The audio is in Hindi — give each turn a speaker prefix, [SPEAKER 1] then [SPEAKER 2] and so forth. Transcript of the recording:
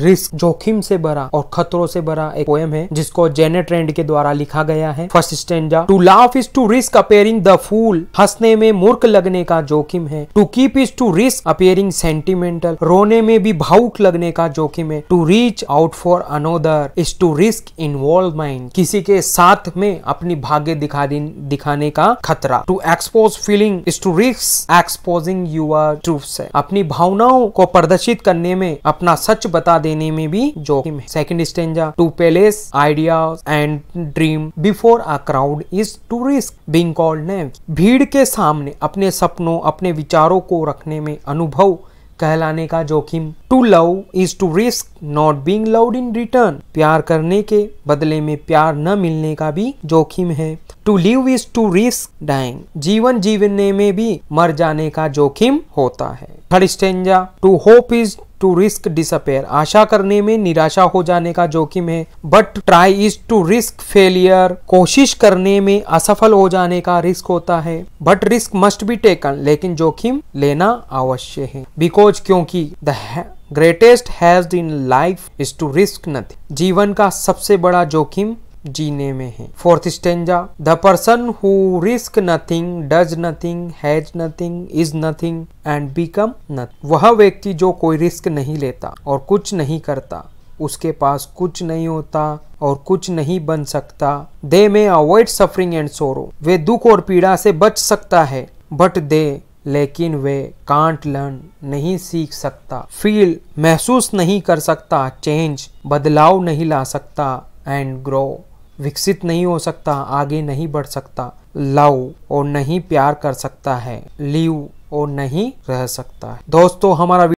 [SPEAKER 1] रिस्क जोखिम से भरा और खतरों से भरा एक पोएम है जिसको जेने ट्रेंड के द्वारा लिखा गया है first stanza to laugh is to risk appearing the fool हंसने में मूर्ख लगने का जोखिम है to keep is to risk appearing sentimental रोने में भी भावुक लगने का जोखिम है to reach out for another is to risk involvement किसी के साथ में अपनी भाग्य दिखा दिखाने का खतरा to expose feeling is to risk exposing your true self अपनी भावनाओं को प्रदर्शित करने में अपना सच बता दे देने में भी जोखिम है second stanza to place idea and dream before a crowd is to risk being called naive भीड़ के सामने अपने सपनों अपने विचारों को रखने में अनुभव कहलाने का जोखिम to love is to risk not being love in return प्यार करने के बदले में प्यार न मिलने का भी जोखिम है to live is to risk dying जीवन जीवने में भी मर जाने का जोखिम होता है third stanza to hope is to risk despair आशा करने में निराशा हो जाने का जोखिम है but try is to risk failure कोशिश करने में असफल हो जाने का रिस्क होता है but risk must be taken लेकिन जोखिम लेना अवश्य है बिकॉज क्योंकि द ग्रेटेस्ट हैज in life is to risk nothing जीवन का सबसे बड़ा जोखिम जीने में है fourth stanza the person who risk nothing does nothing has nothing is nothing and become nothing वह व्यक्ति जो कोई रिस्क नहीं लेता और कुछ नहीं करता उसके पास कुछ नहीं होता और कुछ नहीं बन सकता दे में अवॉइड सफरिंग एंड सोरो वे दुख और पीड़ा से बच सकता है बट दे लेकिन वे कांट लर्न नहीं सीख सकता फील महसूस नहीं कर सकता चेंज बदलाव नहीं ला सकता एंड ग्रो विकसित नहीं हो सकता आगे नहीं बढ़ सकता लव और नहीं प्यार कर सकता है लीव और नहीं रह सकता है दोस्तों हमारा